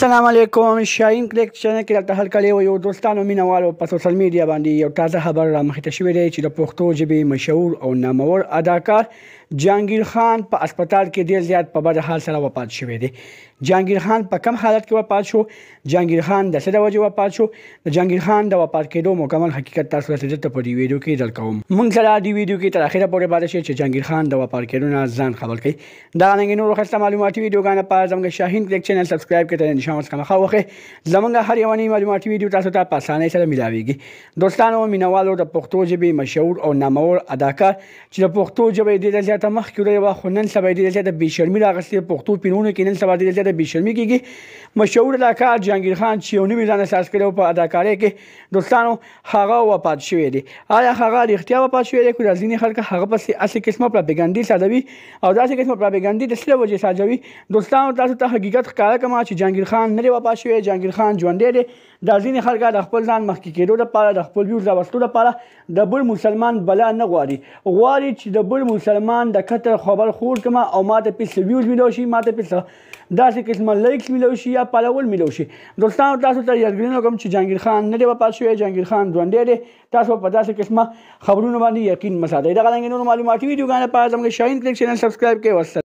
السلام علیکم شاهین کلیک چینل کې راته هر کله یو دوستانو مینوالو په سوشل میډیا باندې یو تازه خبر را مخې ته شوې ده چې د پښتو ژبې مشهور او نامور اداکار جانگیر خان په اسپیټال کې ډیر زیات په بد حال سره وفات شوی دی جانگیر خان په کم حالت کې وفات شو جانگیر خان د څه د وجه وفات شو د جانگیر خان د وفات کېدو مکمل حقیقت تاسو ته د په ویډیو کې دل کوم مونږ سره دی ویډیو کې تر اخره پورې باندې چې جانگیر خان د وفات کېدو نه ځان خبر کړي دا نه نور خسته معلوماتي ویډیوګان په زموږ شاهین کلیک چینل سبسکرایب کړئ ان شاء الله څنګه خوخه زموږ هر یو نوی معلوماتي ویډیو تاسو ته په اسانۍ سره ملاويږي دوستانو مینوالو د پښتو ژبې مشهور او نامور اداکار چې د پښتو ژبې ډیر زیات زیاته مخکې وه خو نن سبا ډېره زیاته بې شرمي راغستې پښتو فلمونو کې نن سبا ډېره زیاته بې شرمي کېږي مشهور اداکار جهانګیر خان چې یو نوم یې ځان اساس کړی په اداکارۍ کې دوستانو هغه وفات شوی دی آیا هغه رښتیا وفات شوی دی که ځینې خلک هغه پسې اسې قسمه پراپیګنډي سادوي او داسې قسمه پراپیګنډي د سره وجې ساجوي دوستانو تاسو ته حقیقت ښکاره کما چې جهانګیر خان نه دی وفات شوی جهانګیر خان ژوندی دی دا ځینې خلک د خپل ځان مخکې کېدو لپاره د خپل ویوز راوستو لپاره د بل مسلمان بلا نه غواړي غواړي چې د بل مسلمان د کتر خبر خور کما او ماته پیسې ویوز ملو شي ماته پیسې داسې قسمه لایکس ملو شي یا پالول ملو شي دوستانو تاسو ته یادګرین کوم چې جانګیر خان نه دی وپات شوی جانګیر خان ژوندې دی تاسو په داسې قسمه خبرونه باندې یقین مساته دا غلنګ نور معلوماتي ویډیو غانه پاتم کې شاین کلیک چینل سبسکرایب کړئ